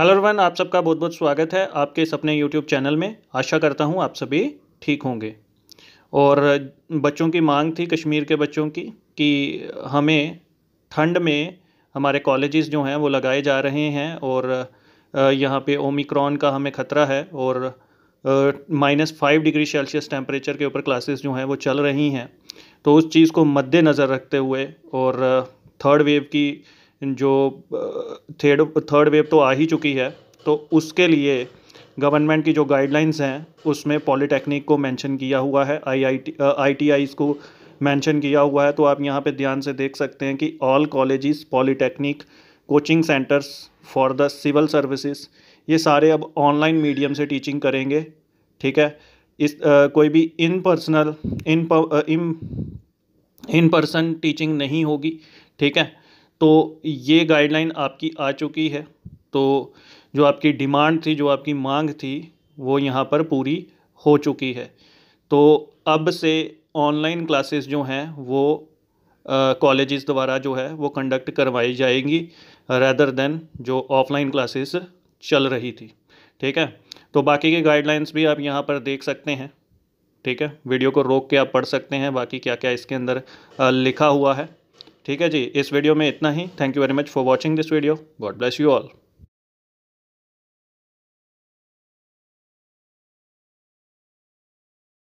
hello everyone आप सबका बहुत बहुत स्वागत है आपके इस अपने यूट्यूब चैनल में आशा करता हूँ आप सभी ठीक होंगे और बच्चों की मांग थी कश्मीर के बच्चों की कि हमें ठंड में हमारे कॉलेजेस जो हैं वो लगाए जा रहे हैं और यहाँ पे ओमिक्रॉन का हमें ख़तरा है और minus five degree celsius temperature के ऊपर क्लासेस जो हैं वो चल रही हैं तो उस चीज़ को मद्देनज़र रखते हुए और थर्ड वेव की जो थेड थर्ड वेव तो आ ही चुकी है तो उसके लिए गवर्नमेंट की जो गाइडलाइंस हैं उसमें पॉलिटेक्निक को मेंशन किया हुआ है I I T I T Is को मेंशन किया हुआ है तो आप यहाँ पे ध्यान से देख सकते हैं कि all colleges polytechnic coaching centres for the civil services ये सारे अब ऑनलाइन मीडियम से टीचिंग करेंगे ठीक है इस आ, कोई भी in personal in in in person teaching नहीं होगी ठीक है तो ये गाइडलाइन आपकी आ चुकी है तो जो आपकी डिमांड थी जो आपकी मांग थी वो यहाँ पर पूरी हो चुकी है तो अब से ऑनलाइन क्लासेस जो हैं वो कॉलेजेस द्वारा जो है वो कंडक्ट करवाई जाएंगी रैदर देन जो ऑफलाइन क्लासेस चल रही थी ठीक है तो बाकी के गाइडलाइंस भी आप यहाँ पर देख सकते हैं ठीक है वीडियो को रोक के आप पढ़ सकते हैं बाकी क्या क्या इसके अंदर लिखा हुआ है ठीक है जी इस वीडियो में इतना ही thank you very much for watching this video God bless you all